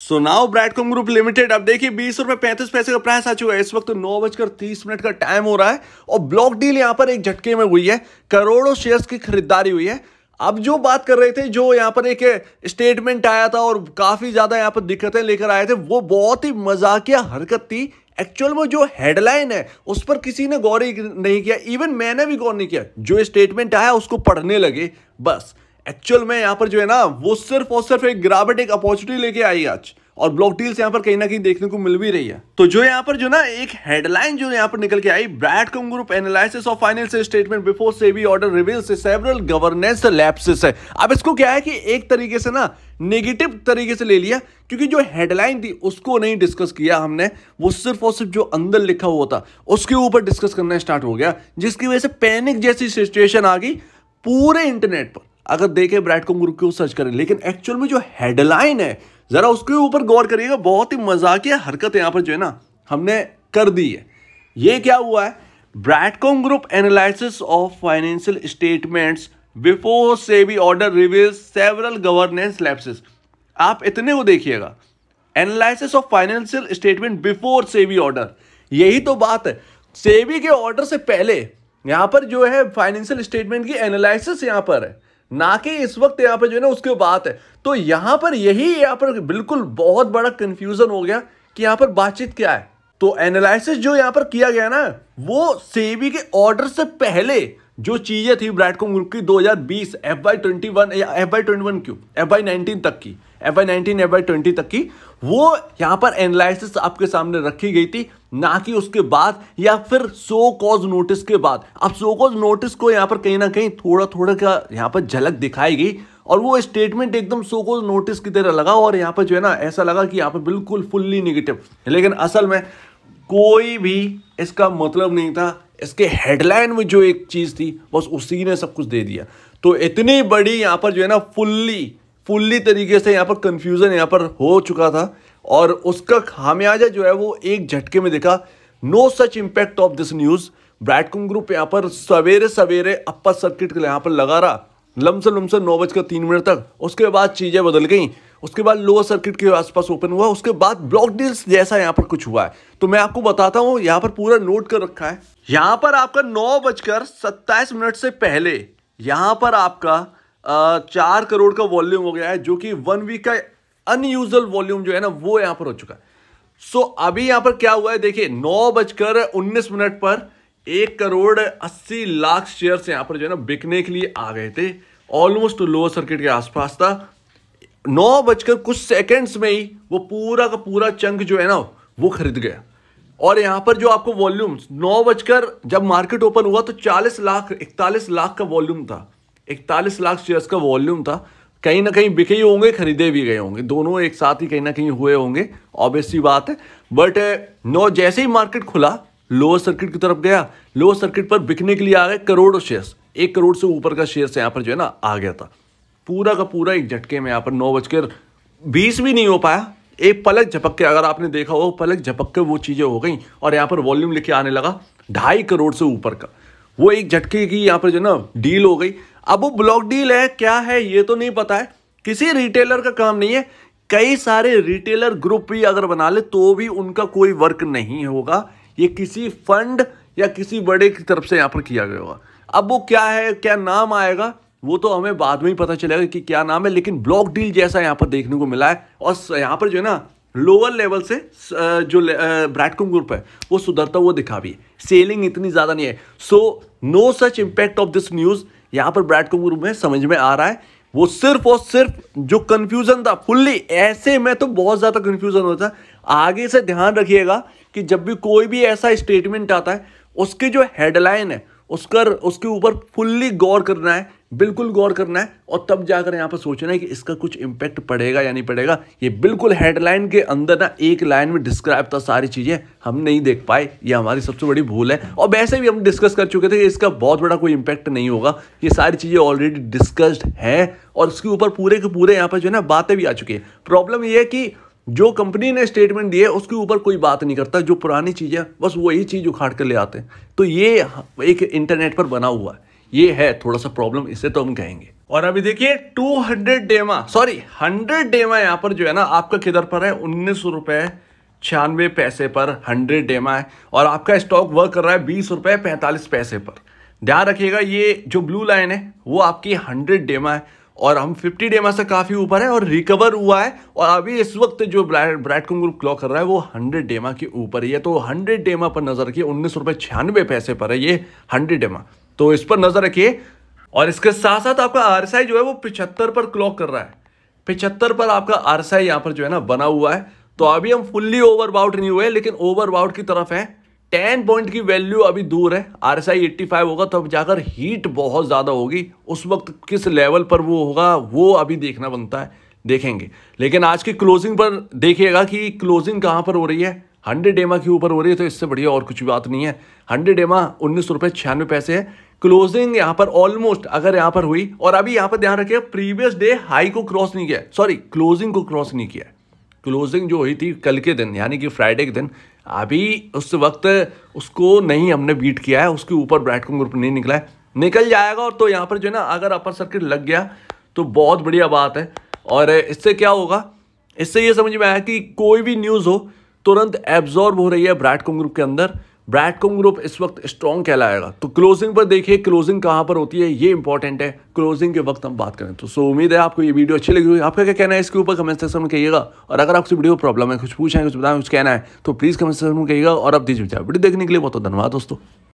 सो now Brightcom group limited अब देखिए बीस रुपए पैंतीस पैसे का प्राइस आ चुका है इस वक्त नौ बजकर तीस मिनट का टाइम हो रहा है और ब्लॉक डील यहां पर एक झटके में हुई है करोड़ों शेयर्स की खरीदारी हुई है अब जो बात कर रहे थे जो यहाँ पर एक स्टेटमेंट आया था और काफ़ी ज़्यादा यहाँ पर दिक्कतें लेकर आए थे वो बहुत ही मजाकिया हरकत थी एक्चुअल में जो हेडलाइन है उस पर किसी ने गौर नहीं किया इवन मैंने भी गौर नहीं किया जो स्टेटमेंट आया उसको पढ़ने लगे बस एक्चुअल में यहाँ पर जो है ना वो सिर्फ और सिर्फ एक गिरावट एक अपॉर्चुनिटी लेके आई आज और ब्लॉक डील्स यहाँ पर कहीं ना कहीं देखने को मिल भी रही है तो जो यहाँ पर जो ना एक हेडलाइन जो यहाँ पर निकल के आई bright Brightcom group analysis of financial statement before SEBI order reveals several governance lapses है अब इसको क्या है कि एक तरीके से ना नेगेटिव तरीके से ले लिया क्योंकि जो हेडलाइन थी उसको नहीं डिस्कस किया हमने वो सिर्फ और सिर्फ जो अंदर लिखा हुआ था उसके ऊपर डिस्कस करना स्टार्ट हो गया जिसकी वजह से पैनिक जैसी सिचुएशन आ गई पूरे इंटरनेट पर अगर देखें ब्रैडकॉम ग्रुप को सर्च करें लेकिन एक्चुअल में जो हेडलाइन है ज़रा उसके ऊपर गौर करिएगा बहुत ही मजाकिया हरकत यहाँ पर जो है ना हमने कर दी है ये क्या हुआ है Brightcom group analysis of financial statements before SEBI order reviews several governance lapses आप इतने को देखिएगा analysis of financial statement before SEBI order यही तो बात है सेबी के ऑर्डर से पहले यहाँ पर जो है फाइनेंशियल स्टेटमेंट की एनालिसिस यहाँ पर है ना कि इस वक्त यहां पर जो है ना उसके बात है तो यहां पर यही यहां पर बिल्कुल बहुत बड़ा कंफ्यूजन हो गया कि यहां पर बातचीत क्या है तो एनालिसिस जो यहां पर किया गया ना वो सेबी के ऑर्डर से पहले जो चीजें थी ब्रैडकॉम ग्रुप की 2020 एफ बाई ट्वेंटी वन या F Y twenty one Q F Y nineteen तक की F I nineteen F I twenty तक की वो यहाँ पर एनालिसिस आपके सामने रखी गई थी ना कि उसके बाद या फिर सो कॉज नोटिस के बाद अब सो कॉज नोटिस को यहाँ पर कहीं ना कहीं थोड़ा थोड़ा का यहाँ पर झलक दिखाई गई और वो स्टेटमेंट एकदम सो कॉज नोटिस की तरह लगा और यहाँ पर जो है ना ऐसा लगा कि यहाँ पर बिल्कुल फुल्ली निगेटिव लेकिन असल में कोई भी इसका मतलब नहीं था इसके हेडलाइन में जो एक चीज़ थी बस उसी ने सब कुछ दे दिया तो इतनी बड़ी यहाँ पर जो है ना फुल्ली फुल्ली तरीके से यहाँ पर कन्फ्यूज़न यहाँ पर हो चुका था और उसका खामियाजा जो है वो एक झटके में देखा no such impact of this news Brightcom group यहाँ पर सवेरे सवेरे अपर सर्किट के यहाँ पर लगा रहा लमसम लमसम नौ बजकर तीन मिनट तक उसके बाद चीज़ें बदल गई उसके बाद लोअर सर्किट के आसपास ओपन हुआ उसके बाद ब्लॉक डील्स जैसा यहाँ पर कुछ हुआ है तो मैं आपको बताता हूँ यहाँ पर पूरा नोट कर रखा है यहाँ पर आपका नौ बजकर सत्ताईस मिनट से पहले यहाँ पर आपका चार करोड़ का वॉल्यूम हो गया है जो कि वन वीक का अनयूजल वॉल्यूम जो है ना वो यहां पर हो चुका है सो so, अभी यहां पर क्या हुआ है देखिए नौ बजकर उन्नीस मिनट पर एक करोड़ अस्सी लाख शेयर्स यहां पर जो है ना बिकने के लिए आ गए थे ऑलमोस्ट लोअर सर्किट के आसपास था नौ बजकर कुछ सेकेंड्स में ही वो पूरा का पूरा चंक जो है ना वो खरीद गया और यहां पर जो आपको वॉल्यूम नौ बजकर जब मार्केट ओपन हुआ तो चालीस लाख इकतालीस लाख का वॉल्यूम था इकतालीस लाख शेयर्स का वॉल्यूम था कहीं ना कहीं बिके ही होंगे खरीदे भी गए होंगे दोनों एक साथ ही कहीं ना कहीं हुए होंगे ऑब्वियसली बात है बट नो uh, जैसे ही मार्केट खुला लोअर सर्किट की तरफ गया लोअर सर्किट पर बिकने के लिए आ गए करोड़ों शेयर्स एक करोड़ से ऊपर का शेयर्स यहाँ पर जो है ना आ गया था पूरा का पूरा एक झटके में यहाँ पर नौ बजकर बीस भी नहीं हो पाया एक पलक झपक के अगर आपने देखा हो पलक झपक के वो चीज़ें हो गई और यहाँ पर वॉल्यूम लेके आने लगा ढाई करोड़ से ऊपर का वो एक झटके की यहाँ पर जो है ना डील हो गई अब वो ब्लॉक डील है क्या है ये तो नहीं पता है किसी रिटेलर का काम नहीं है कई सारे रिटेलर ग्रुप भी अगर बना ले तो भी उनका कोई वर्क नहीं होगा ये किसी फंड या किसी बड़े की तरफ से यहाँ पर किया गया होगा अब वो क्या है क्या नाम आएगा वो तो हमें बाद में ही पता चलेगा कि क्या नाम है लेकिन ब्लॉक डील जैसा यहाँ पर देखने को मिला है और यहाँ पर जो है ना लोअर लेवल से जो ब्रैडकॉम ग्रुप है वो सुधरता हुआ दिखा भी है सेलिंग इतनी ज़्यादा नहीं है so no such impact of this news यहाँ पर ब्रैड कुंग में समझ में आ रहा है वो सिर्फ और सिर्फ जो कन्फ्यूज़न था फुल्ली ऐसे में तो बहुत ज़्यादा कन्फ्यूज़न होता है आगे से ध्यान रखिएगा कि जब भी कोई भी ऐसा स्टेटमेंट आता है उसकी जो हेडलाइन है उसकर उसके ऊपर फुल्ली गौर करना है बिल्कुल गौर करना है और तब जाकर यहाँ पर सोचना है कि इसका कुछ इम्पैक्ट पड़ेगा या नहीं पड़ेगा ये बिल्कुल हेडलाइन के अंदर ना एक लाइन में डिस्क्राइब था सारी चीज़ें हम नहीं देख पाए ये हमारी सबसे बड़ी भूल है और वैसे भी हम डिस्कस कर चुके थे कि इसका बहुत बड़ा कोई इम्पैक्ट नहीं होगा ये सारी चीज़ें ऑलरेडी डिस्कस्ड हैं और उसके ऊपर पूरे के पूरे यहाँ पर जो है ना बातें भी आ चुकी है प्रॉब्लम ये है कि जो कंपनी ने स्टेटमेंट दिए उसके ऊपर कोई बात नहीं करता जो पुरानी चीज़ें बस वही चीज़ उखाड़ कर ले आते हैं तो ये एक इंटरनेट पर बना हुआ है ये है थोड़ा सा प्रॉब्लम इसे तो हम कहेंगे और अभी देखिए 200 डेमा सॉरी 100 डेमा यहाँ पर जो है ना आपका किधर पर है उन्नीस रुपए छियानवे पैसे पर 100 डेमा है और आपका स्टॉक वर्क कर रहा है बीस रुपए पैंतालीस पैसे पर ध्यान रखिएगा ये जो ब्लू लाइन है वो आपकी हंड्रेड डेमा है और हम 50 डेमा से काफ़ी ऊपर है और रिकवर हुआ है और अभी इस वक्त जो ब्राइट ब्राइटकॉम ग्रुप क्लॉक कर रहा है वो 100 डेमा के ऊपर ही है तो 100 डेमा पर नज़र रखिए उन्नीस रुपए छियानवे पैसे पर है ये 100 डेमा तो इस पर नजर रखिए और इसके साथ साथ आपका आर जो है वो पिछहत्तर पर क्लॉक कर रहा है पिछहत्तर पर आपका आर एस यहाँ पर जो है ना बना हुआ है तो अभी हम फुल्ली ओवर बाउट नहीं हुए लेकिन ओवर बाउट की तरफ है टेन पॉइंट की वैल्यू अभी दूर है आर एस होगा तब जाकर हीट बहुत ज़्यादा होगी उस वक्त किस लेवल पर वो होगा वो अभी देखना बनता है देखेंगे लेकिन आज की क्लोजिंग पर देखिएगा कि क्लोजिंग कहाँ पर हो रही है हंड्रेड एमा के ऊपर हो रही है तो इससे बढ़िया और कुछ बात नहीं है हंड्रेड एमा उन्नीस रुपये छियानवे पैसे है क्लोजिंग यहाँ पर ऑलमोस्ट अगर यहाँ पर हुई और अभी यहाँ पर ध्यान रखिए प्रीवियस डे हाई को क्रॉस नहीं किया सॉरी क्लोजिंग को क्रॉस नहीं किया क्लोजिंग जो हुई थी कल के दिन यानी कि फ्राइडे के दिन अभी उस वक्त उसको नहीं हमने बीट किया है उसके ऊपर ब्रैडकॉम ग्रुप नहीं निकला है निकल जाएगा और तो यहाँ पर जो है ना अगर अपर सर्किट लग गया तो बहुत बढ़िया बात है और इससे क्या होगा इससे ये समझ में आया कि कोई भी न्यूज़ हो तुरंत एब्जॉर्ब हो रही है ब्रैडकॉम ग्रुप के अंदर ब्रैडकॉम ग्रुप इस वक्त स्ट्रॉन्ग कहलाएगा तो क्लोजिंग पर देखिए क्लोजिंग कहाँ पर होती है ये इंपॉर्टेंट है क्लोजिंग के वक्त हम बात करें तो सो उम्मीद है आपको ये वीडियो अच्छी लगी हुई आपका क्या कहना है इसके ऊपर कमेंट सेक्शन में कहिएगा और अगर आपसे वीडियो प्रॉब्लम है कुछ पूछा है कुछ बताएं कुछ कहना है तो प्लीज़ कमेंट सेक्शन में कहिएगा और आप दीजिए विचार वीडियो देखने के लिए बहुत बहुत धन्यवाद दोस्तों